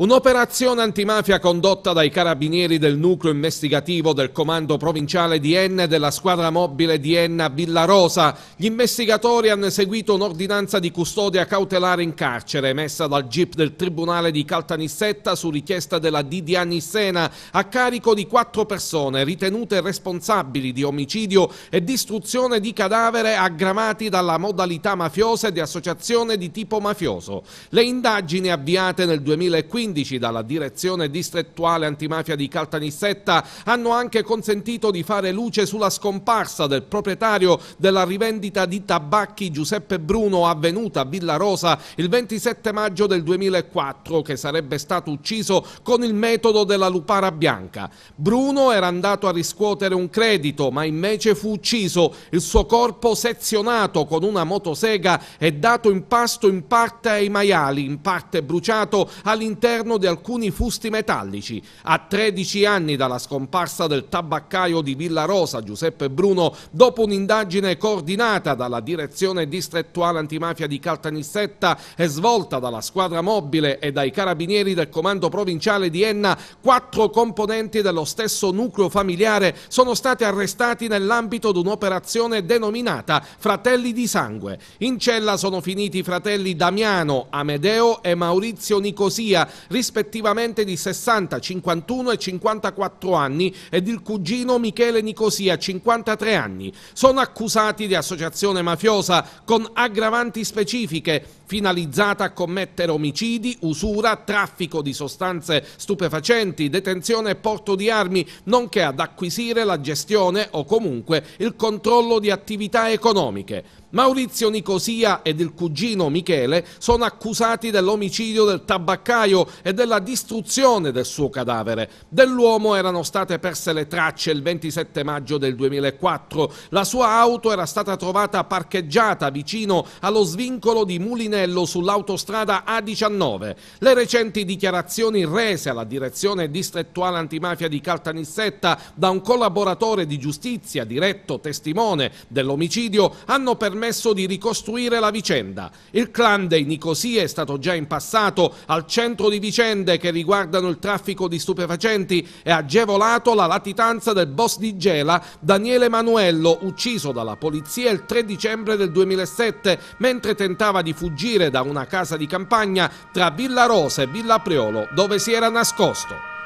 Un'operazione antimafia condotta dai carabinieri del nucleo investigativo del comando provinciale di Enna e della squadra mobile di Enna Villarosa. Gli investigatori hanno eseguito un'ordinanza di custodia cautelare in carcere emessa dal GIP del Tribunale di Caltanissetta su richiesta della DDA Nissena a carico di quattro persone ritenute responsabili di omicidio e distruzione di cadavere aggravati dalla modalità mafiosa e di associazione di tipo mafioso. Le indagini avviate nel 2015 sindaci dalla direzione distrettuale antimafia di Caltanissetta hanno anche consentito di fare luce sulla scomparsa del proprietario della rivendita di tabacchi Giuseppe Bruno avvenuta a Villa Rosa il 27 maggio del 2004 che sarebbe stato ucciso con il metodo della lupara bianca. Bruno era andato a riscuotere un credito ma invece fu ucciso, il suo corpo sezionato con una motosega e dato in pasto in parte ai maiali, in parte bruciato all'interno all'interno di alcuni fusti metallici. A 13 anni dalla scomparsa del tabaccaio di Villa Rosa, Giuseppe Bruno, dopo un'indagine coordinata dalla direzione distrettuale antimafia di Caltanissetta e svolta dalla squadra mobile e dai carabinieri del comando provinciale di Enna, quattro componenti dello stesso nucleo familiare sono stati arrestati nell'ambito di un'operazione denominata Fratelli di Sangue. In cella sono finiti i fratelli Damiano, Amedeo e Maurizio Nicosia rispettivamente di 60, 51 e 54 anni ed il cugino Michele Nicosia, 53 anni. Sono accusati di associazione mafiosa con aggravanti specifiche finalizzata a commettere omicidi, usura, traffico di sostanze stupefacenti, detenzione e porto di armi, nonché ad acquisire la gestione o comunque il controllo di attività economiche. Maurizio Nicosia ed il cugino Michele sono accusati dell'omicidio del tabaccaio e della distruzione del suo cadavere. Dell'uomo erano state perse le tracce il 27 maggio del 2004. La sua auto era stata trovata parcheggiata vicino allo svincolo di Mulinello sull'autostrada A19. Le recenti dichiarazioni rese alla direzione distrettuale antimafia di Caltanissetta da un collaboratore di giustizia, diretto testimone dell'omicidio, hanno permesso permesso di ricostruire la vicenda. Il clan dei Nicosia è stato già in passato al centro di vicende che riguardano il traffico di stupefacenti e agevolato la latitanza del boss di Gela Daniele Manuello, ucciso dalla polizia il 3 dicembre del 2007 mentre tentava di fuggire da una casa di campagna tra Villa Rosa e Villa Priolo, dove si era nascosto.